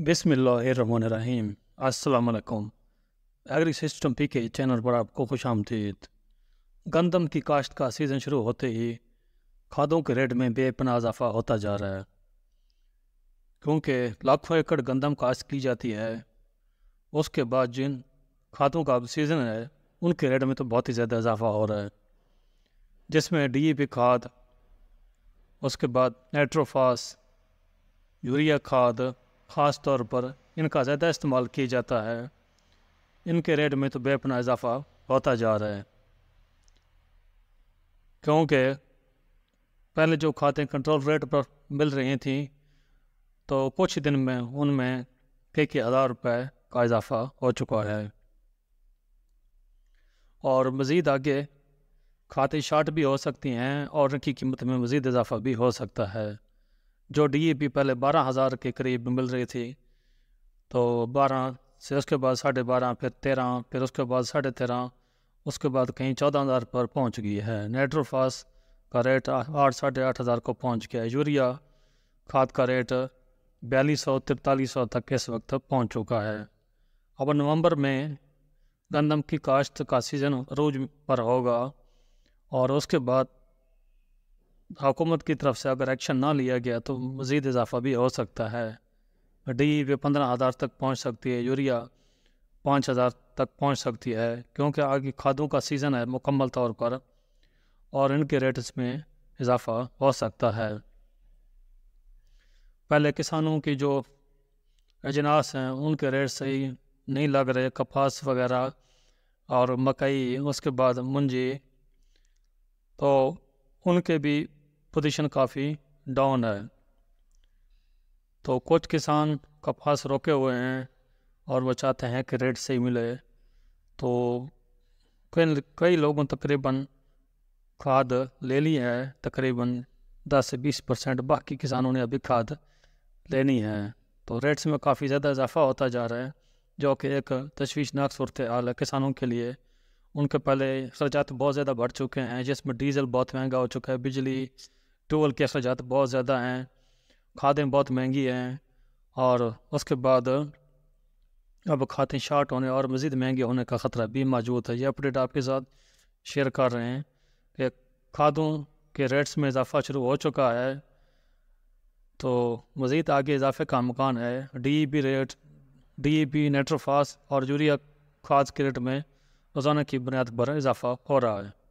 बिसमीम असलकुम agri system P K channel पर आपको खुश आमदीद गंदम की काश्त का सीज़न शुरू होते ही खादों के रेट में बेपना इजाफा होता जा रहा है क्योंकि लाखों एकड़ गंदम काश्त की जाती है उसके बाद जिन खादों का सीज़न है उनके रेट में तो बहुत ही ज़्यादा इजाफा हो रहा है जिसमें डी ए पी खाद उसके बाद नाइट्रोफास यूरिया खाद ख़ास तौर पर इनका ज़्यादा इस्तेमाल किया जाता है इनके रेट में तो बेपना इजाफा होता जा रहा है क्योंकि पहले जो खातें कंट्रोल रेट पर मिल रही थी तो कुछ दिन में उनमें एक हज़ार रुपये का इजाफा हो चुका है और मज़ीद आगे खाते शार्ट भी हो सकती हैं और उनकी कीमत में मज़ीद इजाफा भी हो सकता है जो डीएपी पहले बारह हज़ार के करीब मिल रही थी तो बारह से उसके बाद साढ़े बारह फिर तेरह फिर उसके बाद साढ़े तेरह उसके बाद कहीं चौदह हज़ार पर पहुंच गई है नाइट्रोफास का रेट आठ साढ़े आठ हज़ार को पहुंच गया है यूरिया खाद का रेट बयालीस सौ तिरतालीस सौ तक इस वक्त पहुंच चुका है अब नवंबर में गंदम की काश्त का सीज़न रोज पर होगा और उसके बाद हुकूमत की तरफ से अगर एक्शन ना लिया गया तो मज़ीद इजाफा भी हो सकता है डी पे पंद्रह हज़ार तक पहुँच सकती है यूरिया पाँच हज़ार तक पहुँच सकती है क्योंकि आगे खादों का सीज़न है मुकम्मल तौर पर और इनके रेट्स में इजाफा हो सकता है पहले किसानों की जो अजनास हैं उनके रेट सही नहीं लग रहे कपास वगैरह और मकई उसके बाद मुंजी तो उनके भी पोजीशन काफ़ी डाउन है तो कुछ किसान कपास रोके हुए हैं और वो चाहते हैं कि रेट सही मिले तो कई कई लोगों तकरीबन खाद ले ली है तकरीबन 10 से 20 परसेंट बाकी किसानों ने अभी खाद लेनी है तो रेट्स में काफ़ी ज़्यादा इजाफा होता जा रहा है जो कि एक तशवीशनाक सूरत हाल है किसानों के लिए उनके पहले खर्चात तो बहुत ज़्यादा बढ़ चुके हैं जिसमें डीजल बहुत महंगा हो चुका है बिजली टोल के अखराज बहुत ज़्यादा हैं खादें बहुत महंगी हैं और उसके बाद अब खाते शार्ट होने और मज़ीद महंगे होने का ख़तरा भी मौजूद है ये अपडेट आपके साथ शेयर कर रहे हैं कि खादों के रेट्स में इजाफ़ा शुरू हो चुका है तो मज़ीद आगे इजाफे का मकान है D E P rate D E P nitrophos और यूरिया खाद के रेट में रोज़ाना की बुनियाद पर इजाफ़ा हो रहा है